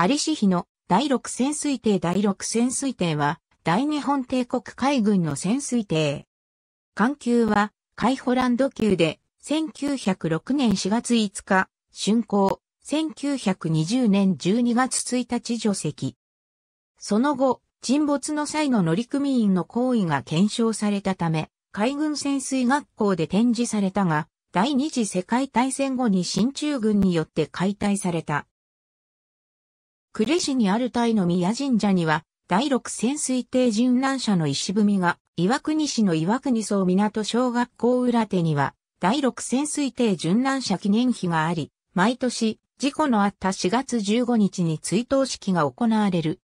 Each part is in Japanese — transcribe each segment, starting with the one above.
アリシヒの第六潜水艇第六潜水艇は、大日本帝国海軍の潜水艇。艦級は、海ホランド級で、1906年4月5日、竣工、1920年12月1日除籍。その後、沈没の際の乗組員の行為が検証されたため、海軍潜水学校で展示されたが、第二次世界大戦後に新中軍によって解体された。呉市にあるタイの宮神社には、第六潜水艇巡覧車の石踏みが、岩国市の岩国総港小学校裏手には、第六潜水艇巡覧車記念碑があり、毎年、事故のあった4月15日に追悼式が行われる。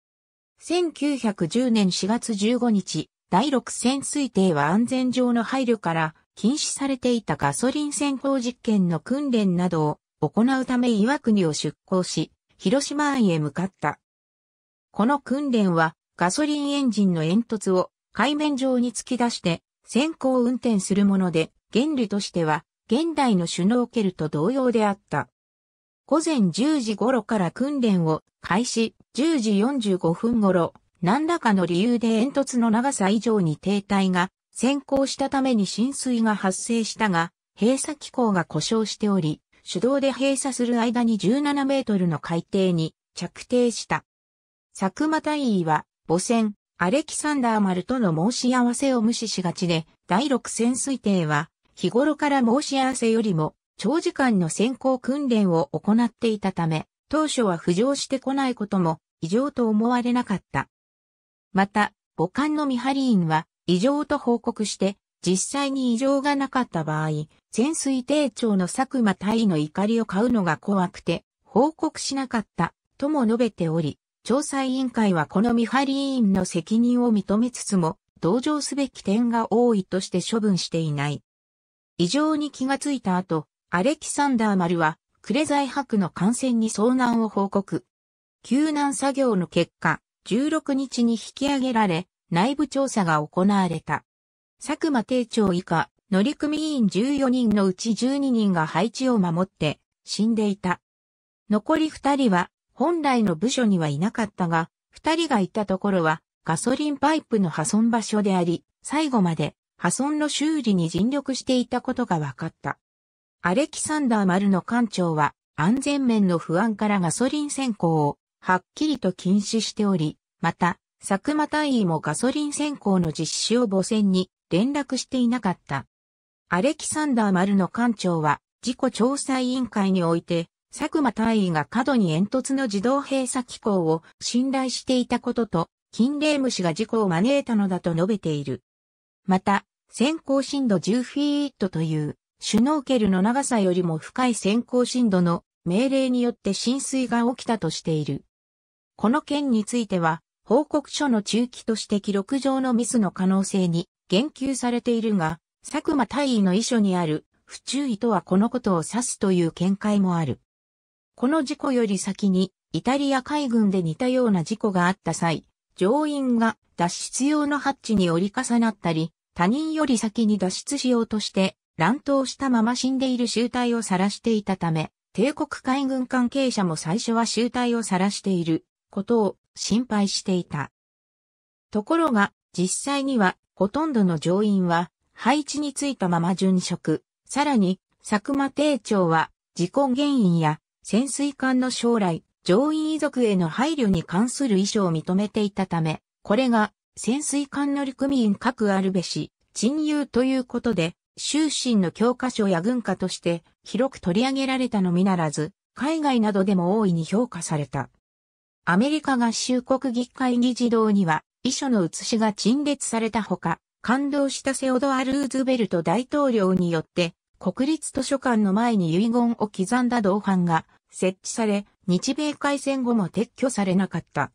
1910年4月15日、第六潜水艇は安全上の配慮から、禁止されていたガソリン先行実験の訓練などを行うため岩国を出港し、広島湾へ向かった。この訓練はガソリンエンジンの煙突を海面上に突き出して先行運転するもので、原理としては現代のシュノーケルと同様であった。午前10時頃から訓練を開始、10時45分頃、何らかの理由で煙突の長さ以上に停滞が先行したために浸水が発生したが、閉鎖機構が故障しており、手動で閉鎖する間に17メートルの海底に着底した。佐久間大尉は母船、アレキサンダー丸との申し合わせを無視しがちで、第6潜水艇は、日頃から申し合わせよりも、長時間の先行訓練を行っていたため、当初は浮上してこないことも、異常と思われなかった。また、母艦の見張り員は、異常と報告して、実際に異常がなかった場合、潜水艇長の佐久間隊の怒りを買うのが怖くて、報告しなかった、とも述べており、調査委員会はこの見張り委員の責任を認めつつも、同情すべき点が多いとして処分していない。異常に気がついた後、アレキサンダー丸は、クレザイ博の感染に遭難を報告。救難作業の結果、16日に引き上げられ、内部調査が行われた。佐久間定長以下、乗組員14人のうち12人が配置を守って死んでいた。残り2人は本来の部署にはいなかったが、2人がいたところはガソリンパイプの破損場所であり、最後まで破損の修理に尽力していたことが分かった。アレキサンダー・マル艦長は安全面の不安からガソリン先行をはっきりと禁止しており、また、佐久間隊員もガソリン先行の実施を母船に連絡していなかった。アレキサンダー・丸の艦長は、事故調査委員会において、佐久間大員が過度に煙突の自動閉鎖機構を信頼していたことと、金霊虫が事故を招いたのだと述べている。また、先行深度10フィートという、シュノーケルの長さよりも深い先行深度の命令によって浸水が起きたとしている。この件については、報告書の中期として記録上のミスの可能性に言及されているが、佐久間大尉の遺書にある不注意とはこのことを指すという見解もある。この事故より先に、イタリア海軍で似たような事故があった際、乗員が脱出用のハッチに折り重なったり、他人より先に脱出しようとして乱闘したまま死んでいる集体を晒していたため、帝国海軍関係者も最初は集体を晒していることを心配していた。ところが実際にはほとんどの乗員は配置についたまま殉職。さらに、佐久間艇長は事故原因や潜水艦の将来、乗員遺族への配慮に関する遺書を認めていたため、これが潜水艦乗組員各あるべし、陳友ということで、終身の教科書や文化として広く取り上げられたのみならず、海外などでも大いに評価された。アメリカ合衆国議会議事堂には、遺書の写しが陳列されたほか、感動したセオドア・ルーズベルト大統領によって、国立図書館の前に遺言を刻んだ銅版が設置され、日米海戦後も撤去されなかった。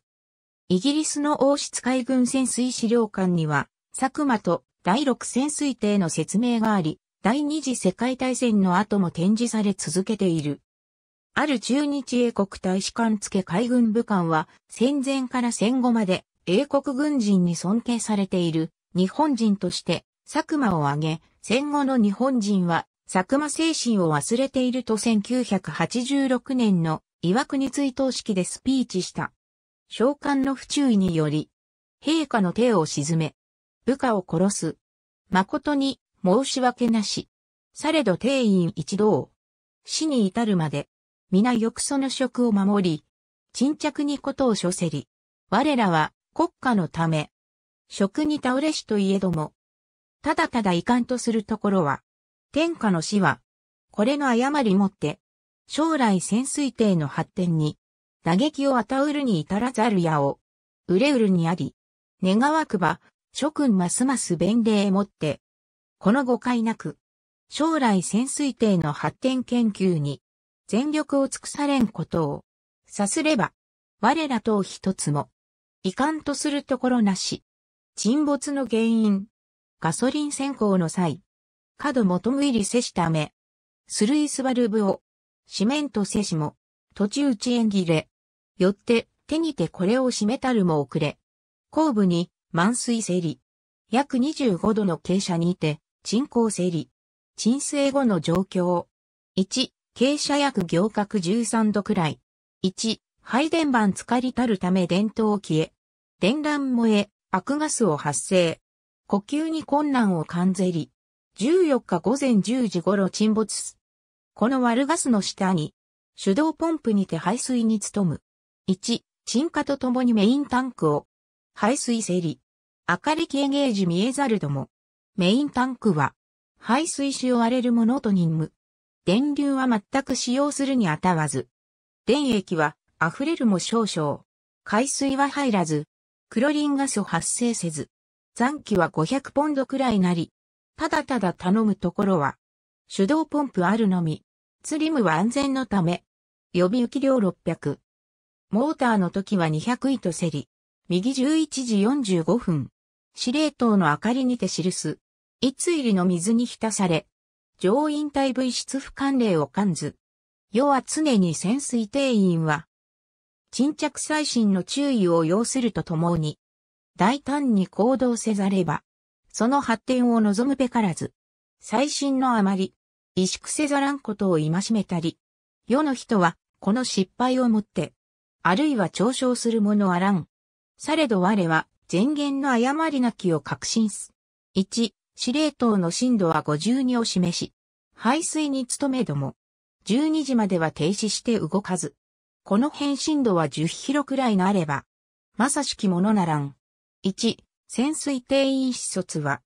イギリスの王室海軍潜水資料館には、佐久間と第六潜水艇の説明があり、第二次世界大戦の後も展示され続けている。ある中日英国大使館付海軍部官は戦前から戦後まで英国軍人に尊敬されている日本人として佐久間を挙げ、戦後の日本人は佐久間精神を忘れていると1986年の岩国追悼式でスピーチした。召喚の不注意により、陛下の手を沈め、部下を殺す。誠に申し訳なし。されど定員一同。死に至るまで、皆よくその職を守り、沈着にことを処せり。我らは国家のため。職に倒れしといえども、ただただ遺憾とするところは、天下の死は、これの誤りもって、将来潜水艇の発展に、打撃を与うるに至らざるやを、売れうるにあり、願わくば、諸君ますます弁礼もって、この誤解なく、将来潜水艇の発展研究に、全力を尽くされんことを、さすれば、我ら等一つも、遺憾とするところなし。沈没の原因。ガソリン先行の際。角元食いりせしため。スルイスバルブを。シメントせしも。途中遅縁切れ。よって、手にてこれをしめたるも遅れ。後部に、満水整理。約25度の傾斜にて、沈降整理。沈静後の状況。1、傾斜約行角13度くらい。1、配電盤浸りたるため電灯を消え、電乱燃え、悪ガスを発生。呼吸に困難を感ぜり、14日午前10時頃沈没す。この悪ガスの下に、手動ポンプにて排水に努む。1、沈下とともにメインタンクを、排水せり。明かりえゲージ見えざるども、メインタンクは、排水し終われるものと任務。電流は全く使用するにあたわず。電液は溢れるも少々。海水は入らず、クロリンガス発生せず、残機は500ポンドくらいなり、ただただ頼むところは、手動ポンプあるのみ、ツリムは安全のため、予備浮き量600。モーターの時は200位と競り、右11時45分、司令塔の明かりにて記す、いつ入りの水に浸され、上院体位室不管令を感ず。世は常に潜水定員は、沈着細心の注意を要するとともに、大胆に行動せざれば、その発展を望むべからず、最新のあまり、萎縮せざらんことを戒めたり、世の人は、この失敗をもって、あるいは嘲笑する者あらん。されど我は、前言の誤りなきを確信す。1、司令塔の震度は52を示し、排水に努めども、12時までは停止して動かず、この変身度は10キロくらいがあれば、まさしきものならん。1、潜水艇意思卒は、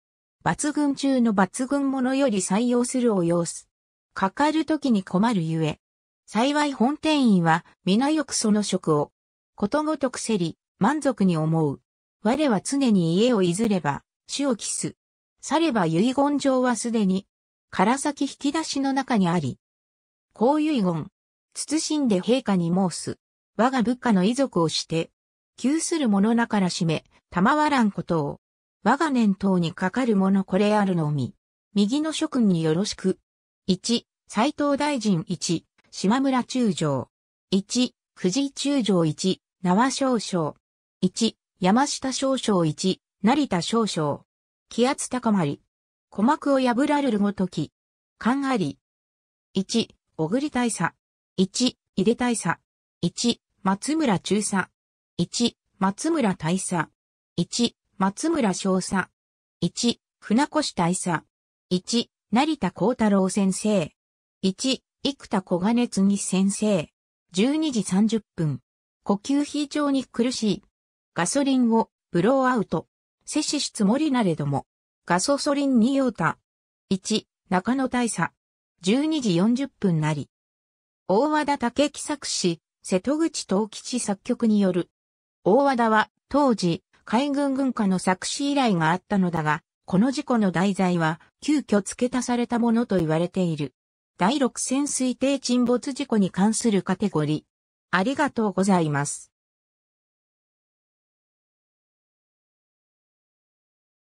抜群中の抜群ものより採用するを要す。かかるときに困るゆえ。幸い本店員は、皆よくその職を、ことごとくせり、満足に思う。我は常に家を譲れば、死を期す。されば遺言状はすでに、唐先引き出しの中にあり。こう遺言、謹んで陛下に申す。我が部下の遺族をして、窮する者なからしめ、賜らんことを。我が年頭にかかる者これあるのみ。右の諸君によろしく。一、斎藤大臣一、島村中将。一、藤井中将一、縄少将。一、山下少将一、成田少将。気圧高まり。鼓膜を破られるごとき。勘あり。一、小栗大佐。1、井出大佐。1、松村中佐。1、松村大佐。1、松村少佐。1、船越大佐。1、成田幸太郎先生。1、生田小金次先生。12時30分。呼吸非常に苦しい。ガソリンをブローアウト。摂取しつもりなれども。ガソソリンに用た。1、中野大佐。12時40分なり。大和田武樹作詞、瀬戸口東吉作曲による。大和田は当時海軍軍下の作詞依頼があったのだが、この事故の題材は急遽付け足されたものと言われている。第六潜水艇沈没事故に関するカテゴリー。ありがとうございます。